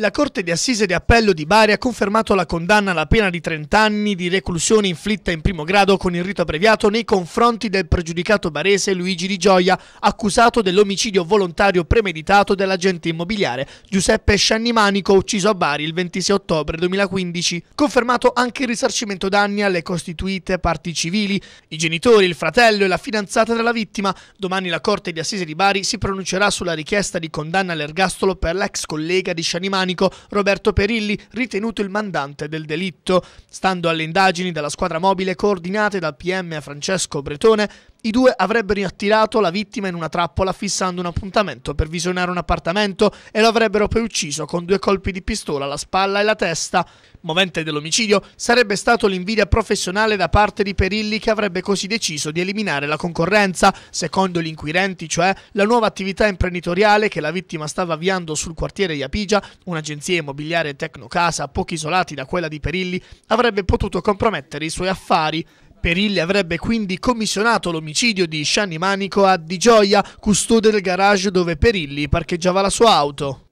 La Corte di Assise di Appello di Bari ha confermato la condanna alla pena di 30 anni di reclusione inflitta in primo grado con il rito abbreviato nei confronti del pregiudicato barese Luigi Di Gioia, accusato dell'omicidio volontario premeditato dell'agente immobiliare Giuseppe Sciannimanico, ucciso a Bari il 26 ottobre 2015. Confermato anche il risarcimento danni alle costituite parti civili, i genitori, il fratello e la fidanzata della vittima. Domani la Corte di Assise di Bari si pronuncerà sulla richiesta di condanna all'ergastolo per l'ex collega di Sciannimanico meccanico Roberto Perilli, ritenuto il mandante del delitto. Stando alle indagini della squadra mobile coordinate dal PM Francesco Bretone, i due avrebbero attirato la vittima in una trappola fissando un appuntamento per visionare un appartamento e lo avrebbero poi ucciso con due colpi di pistola alla spalla e la testa. Movente dell'omicidio sarebbe stato l'invidia professionale da parte di Perilli che avrebbe così deciso di eliminare la concorrenza, secondo gli inquirenti, cioè la nuova attività imprenditoriale che la vittima stava avviando sul quartiere di Apigia, un'agenzia immobiliare Tecnocasa pochi isolati da quella di Perilli, avrebbe potuto compromettere i suoi affari. Perilli avrebbe quindi commissionato l'omicidio di Shani Manico a Di Gioia, custode del garage dove Perilli parcheggiava la sua auto.